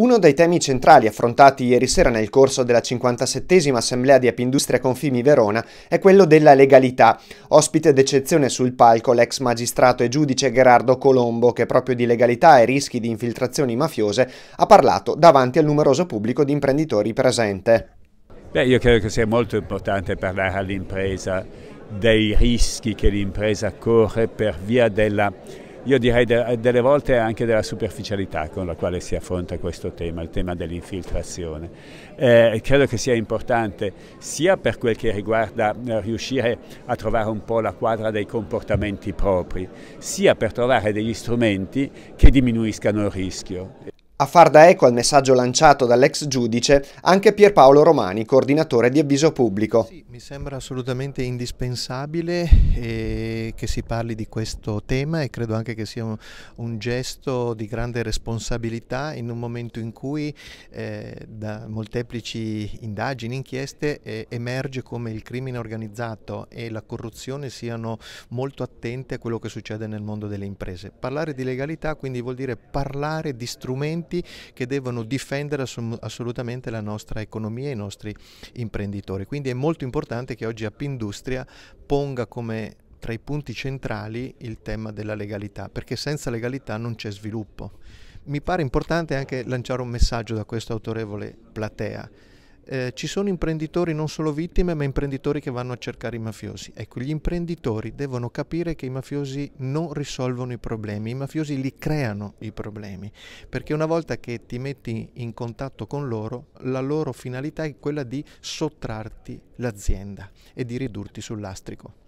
Uno dei temi centrali affrontati ieri sera nel corso della 57esima assemblea di Apindustria Confimi Verona è quello della legalità. Ospite d'eccezione sul palco l'ex magistrato e giudice Gerardo Colombo, che proprio di legalità e rischi di infiltrazioni mafiose ha parlato davanti al numeroso pubblico di imprenditori presente. Beh, io credo che sia molto importante parlare all'impresa dei rischi che l'impresa corre per via della io direi de delle volte anche della superficialità con la quale si affronta questo tema, il tema dell'infiltrazione. Eh, credo che sia importante sia per quel che riguarda eh, riuscire a trovare un po' la quadra dei comportamenti propri, sia per trovare degli strumenti che diminuiscano il rischio. A far da eco al messaggio lanciato dall'ex giudice anche Pierpaolo Romani, coordinatore di avviso pubblico. Sì, mi sembra assolutamente indispensabile eh, che si parli di questo tema e credo anche che sia un, un gesto di grande responsabilità in un momento in cui eh, da molteplici indagini, inchieste eh, emerge come il crimine organizzato e la corruzione siano molto attente a quello che succede nel mondo delle imprese. Parlare di legalità quindi vuol dire parlare di strumenti strumenti che devono difendere assolutamente la nostra economia e i nostri imprenditori. Quindi è molto importante che oggi App Industria ponga come tra i punti centrali il tema della legalità, perché senza legalità non c'è sviluppo. Mi pare importante anche lanciare un messaggio da questa autorevole platea eh, ci sono imprenditori non solo vittime, ma imprenditori che vanno a cercare i mafiosi. Ecco, gli imprenditori devono capire che i mafiosi non risolvono i problemi, i mafiosi li creano i problemi, perché una volta che ti metti in contatto con loro, la loro finalità è quella di sottrarti l'azienda e di ridurti sul lastrico.